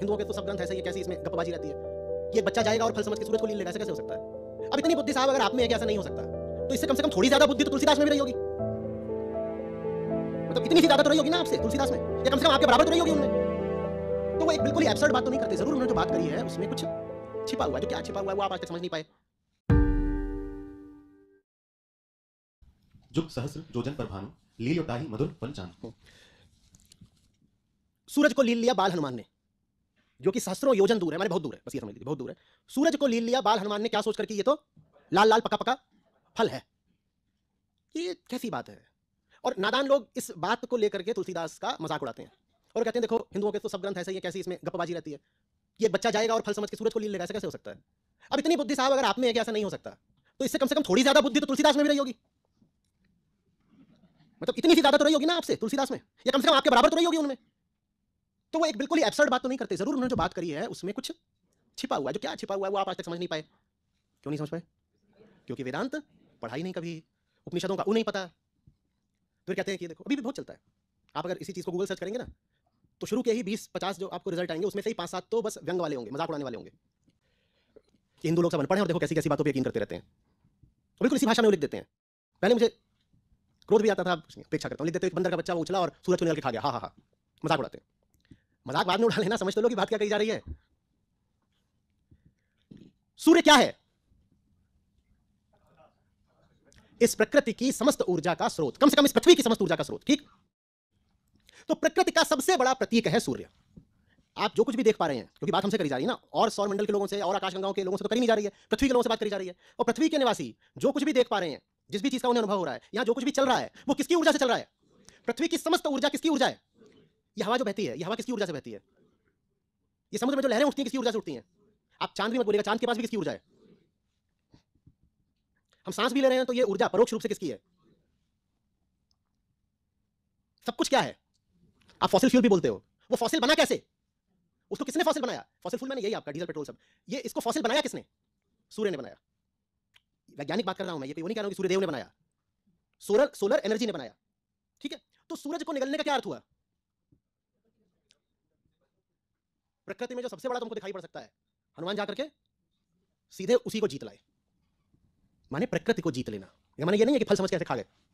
हिंदुओं के तो सब ग्रंथ ऐसे ये कैसे इसमें गपबाजी रहती है कि एक बच्चा जाएगा और फल समझ के सूरज को लीन लेगा ऐसा कैसे हो सकता है अब इतनी बुद्धि साहब अगर आप में है कि ऐसा नहीं हो सकता तो इससे कम से कम थोड़ी ज्यादा बुद्धि तो तुलसीदास में भी रही होगी मतलब इतनी सी ज्यादा तो रही होगी ना आपसे तुलसीदास में या कम से कम आपके बराबर तो रही होगी उनमें तो वो एक बिल्कुल ही एब्सर्ड बात तो नहीं करते जरूर उन्होंने जो बात करी है उसमें कुछ छिपा हुआ है जो तो क्या छिपा हुआ है वो आप आज तक समझ नहीं पाए जुग सहस्र जोजन पर भानु लील ताही मधुर पंचांग सूरज को लील लिया बाल हनुमान ने जो कि शस्त्रों योजन दूर है मैंने बहुत दूर है बस ये समझ लीजिए बहुत दूर है सूरज को लील लिया बाल हनुमान ने क्या सोच करके ये तो लाल लाल पका पका फल है ये कैसी बात है और नादान लोग इस बात को लेकर के तुलसीदास का मजाक उड़ाते हैं और कहते हैं देखो हिंदुओं के तो सब ग्रंथ ऐसे ही कैसे इसमें गपबाजी रहती है कि एक बच्चा जाएगा और फल समझ के सूरज को लील लेगा ऐसा कैसे हो सकता है अब इतनी बुद्धि साहब अगर आप में है कि ऐसा नहीं हो सकता तो इससे कम से कम थोड़ी ज्यादा बुद्धि तो तुलसीदास में भी रही होगी मतलब इतनी सी ज्यादा तो रही होगी ना आपसे तुलसीदास में या कम से कम आपके बराबर तो रही होगी उनमें तो वो एक बिल्कुल ही एब्सर्ड बात तो नहीं करते जरूर उन्होंने जो बात करी है उसमें कुछ छिपा हुआ है जो क्या छिपा हुआ है वो आप आज तक समझ नहीं पाए क्यों नहीं समझ पाए क्योंकि वेदांत पढ़ाई नहीं कभी उपनिषदों का वो नहीं पता फिर कहते हैं कि देखो अभी भी बहुत चलता है आप अगर इसी चीज़ को गूगल सर्च करेंगे ना तो शुरू के ही बीस पचास जो आपको रिजल्ट आएंगे उसमें से ही पाँच सात तो बस व्यंग वाले होंगे मजाक उड़ाने वाले होंगे कि हिंदू लोग सब पढ़े और देखो कैसी कैसी बातों पर यकीन करते रहते हैं तो बिल्कुल इसी भाषा में लिख देते हैं पहले मुझे क्रोध भी आता था अपेक्षा करता हूँ लिख देते बंदर का बच्चा वो उछला और सूरज चुनल के खा गया हाँ हाँ हाँ मजाक उड़ाते हैं मजाक बाद में उड़ा लेना समझते तो लो कि बात क्या कही जा रही है सूर्य क्या है इस प्रकृति की समस्त ऊर्जा का स्रोत कम से कम इस पृथ्वी की समस्त ऊर्जा का स्रोत ठीक तो प्रकृति का सबसे बड़ा प्रतीक है सूर्य आप जो कुछ भी देख पा रहे हैं क्योंकि बात हमसे करी जा रही है ना और सौर मंडल के लोगों से और आकाशगंगाओं के लोगों से तो करी नहीं जा रही है पृथ्वी के लोगों से बात करी जा रही है और पृथ्वी के निवासी जो कुछ भी देख पा रहे हैं जिस भी चीज का उन्हें अनुभव हो रहा है या जो कुछ भी चल रहा है वो किसकी ऊर्जा से चल रहा है पृथ्वी की समस्त ऊर्जा किसकी ऊर्जा है ये हवा जो बहती है ये हवा किसकी ऊर्जा से बहती है ये समुद्र में जो लहरें उठती हैं किसकी ऊर्जा से उठती हैं आप चांद भी मत बोलेगा चांद के पास भी किसकी ऊर्जा है हम सांस भी ले रहे हैं तो ये ऊर्जा परोक्ष रूप से किसकी है सब कुछ क्या है आप फॉसिल फ्यूल भी बोलते हो वो फॉसिल बना कैसे उसको किसने फॉसिल बनाया फॉसिल फ्यूल मैंने यही आपका डीजल पेट्रोल सब ये इसको फॉसिल बनाया किसने सूर्य ने बनाया वैज्ञानिक बात कर रहा हूं मैं ये वो नहीं कह रहा हूं कि सूर्यदेव ने बनाया सोलर सोलर एनर्जी ने बनाया ठीक है तो सूरज को निकलने का क्या अर्थ हुआ प्रकृति में जो सबसे बड़ा तुमको दिखाई पड़ सकता है हनुमान जाकर के सीधे उसी को जीत लाए माने प्रकृति को जीत लेना माने ये नहीं है कि फल समझ के ऐसे खा गए